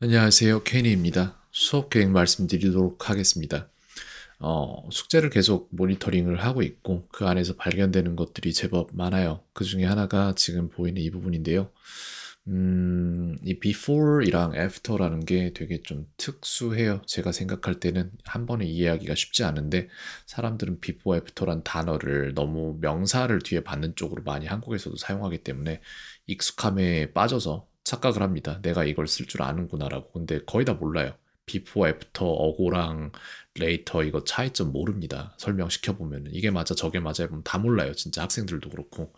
안녕하세요. 케니입니다. 수업 계획 말씀드리도록 하겠습니다. 어, 숙제를 계속 모니터링을 하고 있고 그 안에서 발견되는 것들이 제법 많아요. 그 중에 하나가 지금 보이는 이 부분인데요. 음, 이 before이랑 after라는 게 되게 좀 특수해요. 제가 생각할 때는 한 번에 이해하기가 쉽지 않은데 사람들은 before, after란 단어를 너무 명사를 뒤에 받는 쪽으로 많이 한국에서도 사용하기 때문에 익숙함에 빠져서 착각을 합니다. 내가 이걸 쓸 줄 아는구나라고. 근데 거의 다 몰라요. 비포 애프터 어고랑 레이터 이거 차이점 모릅니다. 설명시켜 보면 이게 맞아 저게 맞아 보면 다 몰라요. 진짜 학생들도 그렇고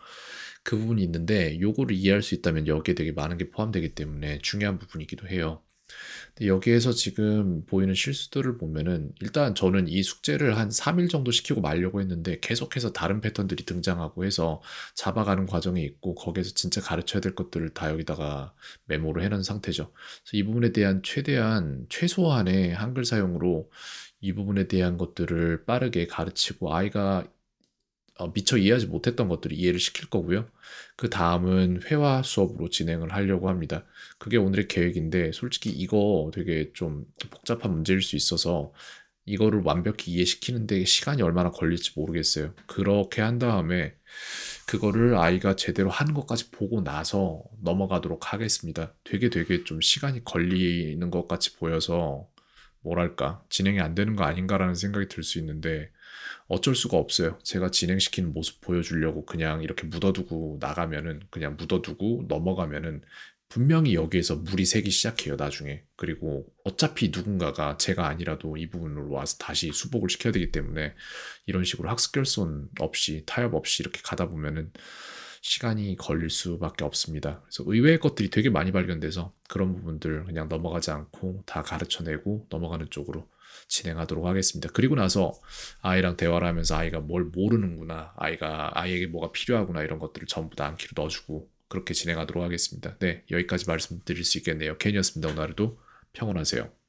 그 부분이 있는데 요거를 이해할 수 있다면 여기에 되게 많은 게 포함되기 때문에 중요한 부분이기도 해요. 근데 여기에서 지금 보이는 실수들을 보면은 일단 저는 이 숙제를 한 3일 정도 시키고 말려고 했는데 계속해서 다른 패턴들이 등장하고 해서 잡아가는 과정이 있고 거기에서 진짜 가르쳐야 될 것들을 다 여기다가 메모를 해놓은 상태죠. 그래서 이 부분에 대한 최대한 최소한의 한글 사용으로 이 부분에 대한 것들을 빠르게 가르치고 아이가 어, 미처 이해하지 못했던 것들을 이해를 시킬 거고요. 그 다음은 회화 수업으로 진행을 하려고 합니다. 그게 오늘의 계획인데 솔직히 이거 되게 좀 복잡한 문제일 수 있어서 이거를 완벽히 이해시키는데 시간이 얼마나 걸릴지 모르겠어요. 그렇게 한 다음에 그거를 아이가 제대로 하는 것까지 보고 나서 넘어가도록 하겠습니다. 되게 되게 좀 시간이 걸리는 것 같이 보여서 뭐랄까 진행이 안 되는 거 아닌가라는 생각이 들 수 있는데 어쩔 수가 없어요. 제가 진행시키는 모습 보여주려고 그냥 이렇게 묻어두고 나가면은 그냥 묻어두고 넘어가면은 분명히 여기에서 물이 새기 시작해요, 나중에. 그리고 어차피 누군가가 제가 아니라도 이 부분으로 와서 다시 수복을 시켜야 되기 때문에 이런 식으로 학습 결손 없이, 타협 없이 이렇게 가다 보면은 시간이 걸릴 수밖에 없습니다. 그래서 의외의 것들이 되게 많이 발견돼서 그런 부분들 그냥 넘어가지 않고 다 가르쳐내고 넘어가는 쪽으로 진행하도록 하겠습니다. 그리고 나서 아이랑 대화를 하면서 아이가 뭘 모르는구나, 아이가 아이에게 뭐가 필요하구나 이런 것들을 전부 다 안키로 넣어주고 그렇게 진행하도록 하겠습니다. 네, 여기까지 말씀드릴 수 있겠네요. 켄이었습니다. 오늘 하루도 평온하세요.